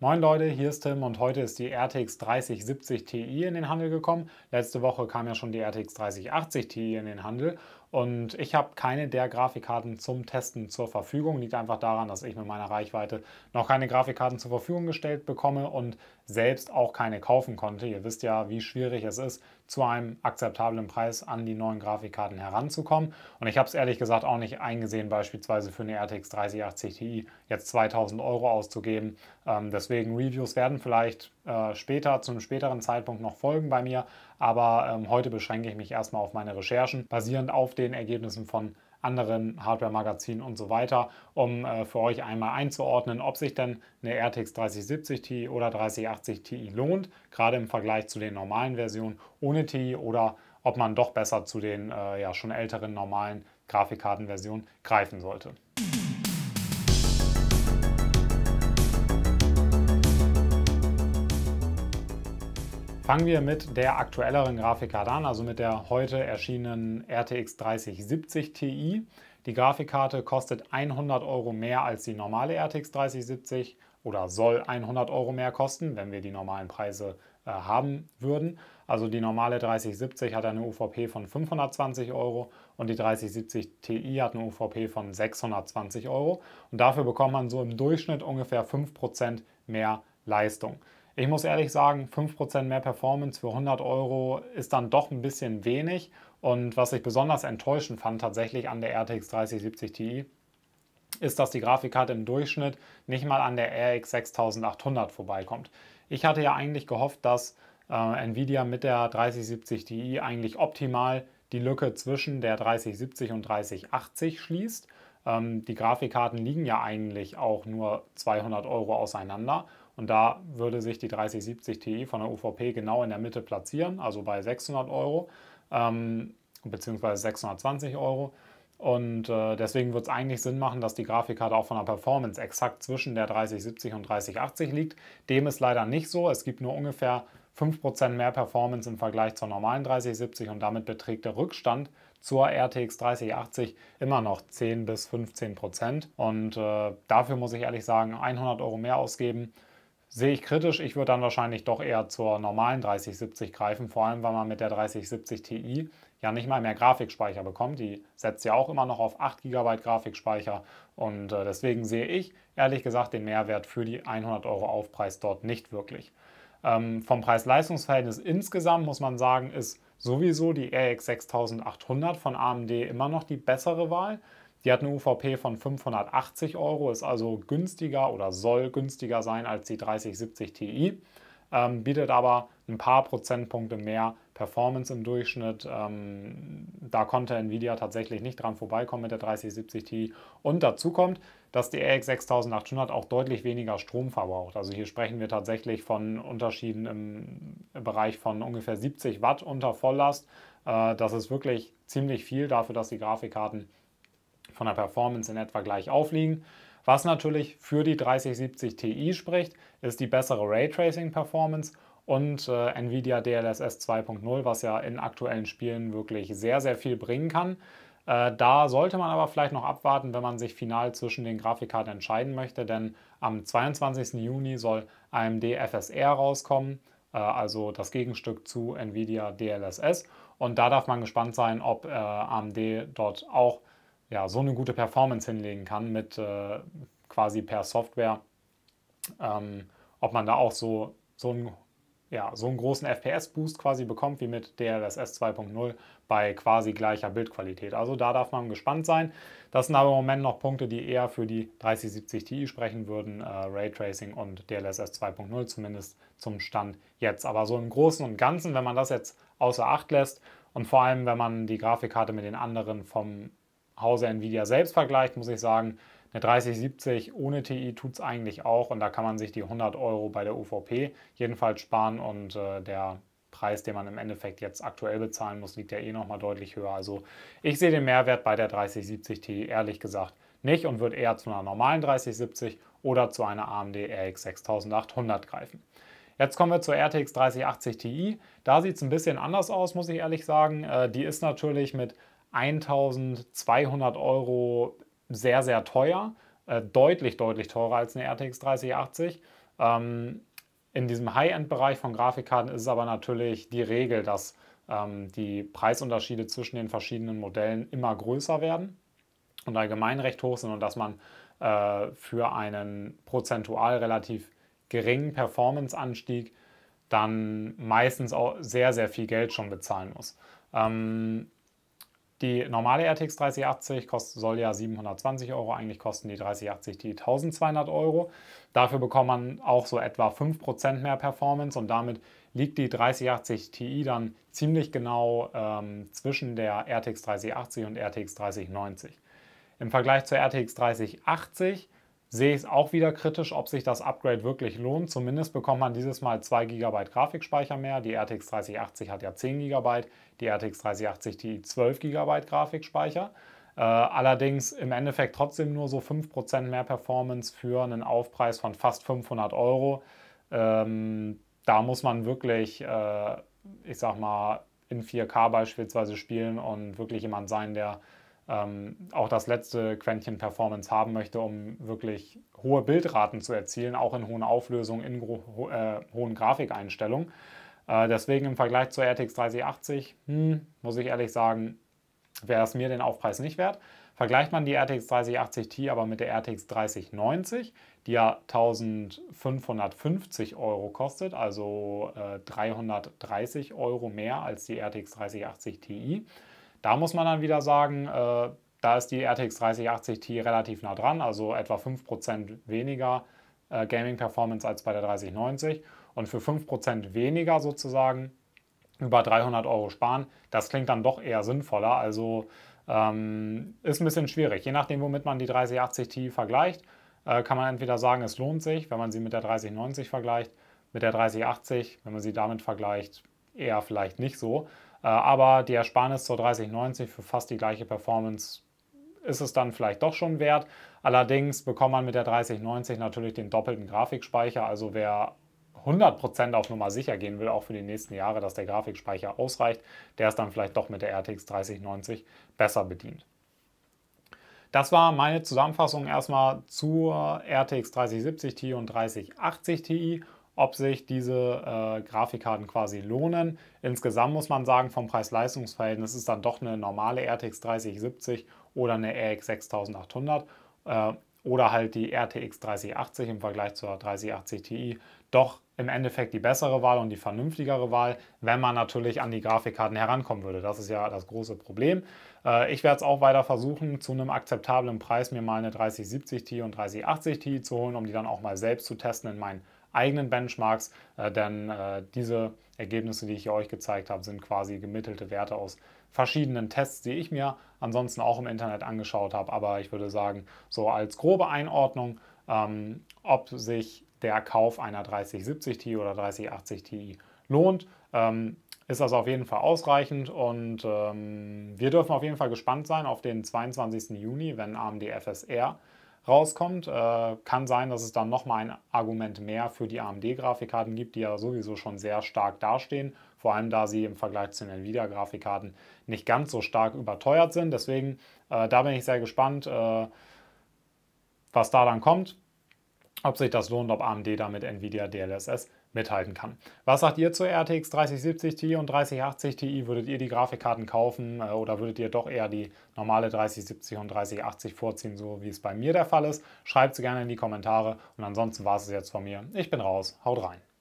Moin Leute, hier ist Tim und heute ist die RTX 3070 Ti in den Handel gekommen. Letzte Woche kam ja schon die RTX 3080 Ti in den Handel und ich habe keine der Grafikkarten zum Testen zur Verfügung. Liegt einfach daran, dass ich mit meiner Reichweite noch keine Grafikkarten zur Verfügung gestellt bekomme und selbst auch keine kaufen konnte. Ihr wisst ja, wie schwierig es ist, zu einem akzeptablen Preis an die neuen Grafikkarten heranzukommen. Und ich habe es ehrlich gesagt auch nicht eingesehen, beispielsweise für eine RTX 3080 Ti jetzt 2000 Euro auszugeben. Ähm, deswegen Reviews werden vielleicht äh, später, zu einem späteren Zeitpunkt noch folgen bei mir. Aber ähm, heute beschränke ich mich erstmal auf meine Recherchen, basierend auf den Ergebnissen von anderen Hardware-Magazinen und so weiter, um äh, für euch einmal einzuordnen, ob sich denn eine RTX 3070 Ti oder 3080 Ti lohnt, gerade im Vergleich zu den normalen Versionen ohne Ti oder ob man doch besser zu den äh, ja, schon älteren normalen Grafikkartenversionen greifen sollte. Fangen wir mit der aktuelleren Grafikkarte an, also mit der heute erschienenen RTX 3070 Ti. Die Grafikkarte kostet 100 Euro mehr als die normale RTX 3070 oder soll 100 Euro mehr kosten, wenn wir die normalen Preise äh, haben würden. Also die normale 3070 hat eine UVP von 520 Euro und die 3070 Ti hat eine UVP von 620 Euro. Und dafür bekommt man so im Durchschnitt ungefähr 5% mehr Leistung. Ich muss ehrlich sagen, 5% mehr Performance für 100 Euro ist dann doch ein bisschen wenig. Und was ich besonders enttäuschend fand tatsächlich an der RTX 3070 Ti, ist, dass die Grafikkarte im Durchschnitt nicht mal an der RX 6800 vorbeikommt. Ich hatte ja eigentlich gehofft, dass äh, Nvidia mit der 3070 Ti eigentlich optimal die Lücke zwischen der 3070 und 3080 schließt ähm, die Grafikkarten liegen ja eigentlich auch nur 200 Euro auseinander. Und da würde sich die 3070 Ti von der UVP genau in der Mitte platzieren, also bei 600 Euro ähm, bzw. 620 Euro. Und äh, deswegen wird es eigentlich Sinn machen, dass die Grafikkarte auch von der Performance exakt zwischen der 3070 und 3080 liegt. Dem ist leider nicht so. Es gibt nur ungefähr 5% mehr Performance im Vergleich zur normalen 3070 und damit beträgt der Rückstand zur RTX 3080 immer noch 10 bis 15 Prozent. Und äh, dafür muss ich ehrlich sagen, 100 Euro mehr ausgeben. Sehe ich kritisch, ich würde dann wahrscheinlich doch eher zur normalen 3070 greifen, vor allem weil man mit der 3070 Ti ja nicht mal mehr Grafikspeicher bekommt. Die setzt ja auch immer noch auf 8 GB Grafikspeicher und äh, deswegen sehe ich ehrlich gesagt den Mehrwert für die 100 Euro Aufpreis dort nicht wirklich. Ähm, vom Preis-Leistungs-Verhältnis insgesamt muss man sagen, ist sowieso die RX 6800 von AMD immer noch die bessere Wahl. Die hat eine UVP von 580 Euro, ist also günstiger oder soll günstiger sein als die 3070 Ti, ähm, bietet aber ein paar Prozentpunkte mehr Performance im Durchschnitt. Ähm, da konnte Nvidia tatsächlich nicht dran vorbeikommen mit der 3070 Ti. Und dazu kommt, dass die RX 6800 auch deutlich weniger Strom verbraucht. Also hier sprechen wir tatsächlich von Unterschieden im Bereich von ungefähr 70 Watt unter Volllast. Äh, das ist wirklich ziemlich viel dafür, dass die Grafikkarten von der Performance in etwa gleich aufliegen. Was natürlich für die 3070 Ti spricht, ist die bessere Raytracing-Performance und äh, NVIDIA DLSS 2.0, was ja in aktuellen Spielen wirklich sehr, sehr viel bringen kann. Äh, da sollte man aber vielleicht noch abwarten, wenn man sich final zwischen den Grafikkarten entscheiden möchte, denn am 22. Juni soll AMD FSR rauskommen, äh, also das Gegenstück zu NVIDIA DLSS. Und da darf man gespannt sein, ob äh, AMD dort auch ja, so eine gute Performance hinlegen kann mit äh, quasi per Software, ähm, ob man da auch so, so einen ja, so einen großen FPS-Boost quasi bekommt wie mit DLSS 2.0 bei quasi gleicher Bildqualität. Also da darf man gespannt sein. Das sind aber im Moment noch Punkte, die eher für die 3070 Ti sprechen würden, äh, Raytracing und DLSS 2.0 zumindest zum Stand jetzt. Aber so im Großen und Ganzen, wenn man das jetzt außer Acht lässt und vor allem, wenn man die Grafikkarte mit den anderen vom Hause Nvidia selbst vergleicht, muss ich sagen, eine 3070 ohne TI tut es eigentlich auch und da kann man sich die 100 Euro bei der UVP jedenfalls sparen und äh, der Preis, den man im Endeffekt jetzt aktuell bezahlen muss, liegt ja eh nochmal deutlich höher. Also ich sehe den Mehrwert bei der 3070 Ti ehrlich gesagt nicht und würde eher zu einer normalen 3070 oder zu einer AMD RX 6800 greifen. Jetzt kommen wir zur RTX 3080 Ti. Da sieht es ein bisschen anders aus, muss ich ehrlich sagen. Äh, die ist natürlich mit 1200 Euro sehr, sehr teuer, äh, deutlich, deutlich teurer als eine RTX 3080. Ähm, in diesem High-End-Bereich von Grafikkarten ist es aber natürlich die Regel, dass ähm, die Preisunterschiede zwischen den verschiedenen Modellen immer größer werden und allgemein recht hoch sind und dass man äh, für einen prozentual relativ geringen Performance-Anstieg dann meistens auch sehr, sehr viel Geld schon bezahlen muss. Ähm, die normale RTX 3080 kostet, soll ja 720 Euro, eigentlich kosten die 3080 die 1200 Euro. Dafür bekommt man auch so etwa 5% mehr Performance und damit liegt die 3080 Ti dann ziemlich genau ähm, zwischen der RTX 3080 und RTX 3090. Im Vergleich zur RTX 3080 sehe ich es auch wieder kritisch, ob sich das Upgrade wirklich lohnt. Zumindest bekommt man dieses Mal 2 GB Grafikspeicher mehr. Die RTX 3080 hat ja 10 GB, die RTX 3080 die 12 GB Grafikspeicher. Äh, allerdings im Endeffekt trotzdem nur so 5% mehr Performance für einen Aufpreis von fast 500 Euro. Ähm, da muss man wirklich, äh, ich sag mal, in 4K beispielsweise spielen und wirklich jemand sein, der ähm, auch das letzte Quäntchen Performance haben möchte, um wirklich hohe Bildraten zu erzielen, auch in hohen Auflösungen, in ho äh, hohen Grafikeinstellungen. Äh, deswegen im Vergleich zur RTX 3080, hm, muss ich ehrlich sagen, wäre es mir den Aufpreis nicht wert. Vergleicht man die RTX 3080 Ti aber mit der RTX 3090, die ja 1550 Euro kostet, also äh, 330 Euro mehr als die RTX 3080 Ti, da muss man dann wieder sagen, äh, da ist die RTX 3080 Ti relativ nah dran, also etwa 5% weniger äh, Gaming-Performance als bei der 3090. Und für 5% weniger sozusagen über 300 Euro sparen, das klingt dann doch eher sinnvoller. Also ähm, ist ein bisschen schwierig. Je nachdem, womit man die 3080 Ti vergleicht, äh, kann man entweder sagen, es lohnt sich, wenn man sie mit der 3090 vergleicht, mit der 3080, wenn man sie damit vergleicht, eher vielleicht nicht so. Äh, aber die Ersparnis zur 3090 für fast die gleiche Performance ist es dann vielleicht doch schon wert. Allerdings bekommt man mit der 3090 natürlich den doppelten Grafikspeicher. Also wer 100% auf Nummer sicher gehen will, auch für die nächsten Jahre, dass der Grafikspeicher ausreicht, der ist dann vielleicht doch mit der RTX 3090 besser bedient. Das war meine Zusammenfassung erstmal zur RTX 3070 Ti und 3080 Ti ob sich diese äh, Grafikkarten quasi lohnen. Insgesamt muss man sagen, vom Preis-Leistungs-Verhältnis ist dann doch eine normale RTX 3070 oder eine RX 6800 äh, oder halt die RTX 3080 im Vergleich zur 3080 Ti doch im Endeffekt die bessere Wahl und die vernünftigere Wahl, wenn man natürlich an die Grafikkarten herankommen würde. Das ist ja das große Problem. Äh, ich werde es auch weiter versuchen, zu einem akzeptablen Preis mir mal eine 3070 Ti und 3080 Ti zu holen, um die dann auch mal selbst zu testen in meinen eigenen Benchmarks, äh, denn äh, diese Ergebnisse, die ich euch gezeigt habe, sind quasi gemittelte Werte aus verschiedenen Tests, die ich mir ansonsten auch im Internet angeschaut habe. Aber ich würde sagen, so als grobe Einordnung, ähm, ob sich der Kauf einer 3070 Ti oder 3080 Ti lohnt, ähm, ist das auf jeden Fall ausreichend und ähm, wir dürfen auf jeden Fall gespannt sein auf den 22. Juni, wenn AMD FSR rauskommt. Äh, kann sein, dass es dann nochmal ein Argument mehr für die AMD-Grafikkarten gibt, die ja sowieso schon sehr stark dastehen. Vor allem, da sie im Vergleich zu den Nvidia-Grafikkarten nicht ganz so stark überteuert sind. Deswegen, äh, da bin ich sehr gespannt, äh, was da dann kommt ob sich das lohnt, ob AMD damit Nvidia DLSS mithalten kann. Was sagt ihr zu RTX 3070 Ti und 3080 Ti? Würdet ihr die Grafikkarten kaufen äh, oder würdet ihr doch eher die normale 3070 und 3080 vorziehen, so wie es bei mir der Fall ist? Schreibt es gerne in die Kommentare und ansonsten war es jetzt von mir. Ich bin raus, haut rein.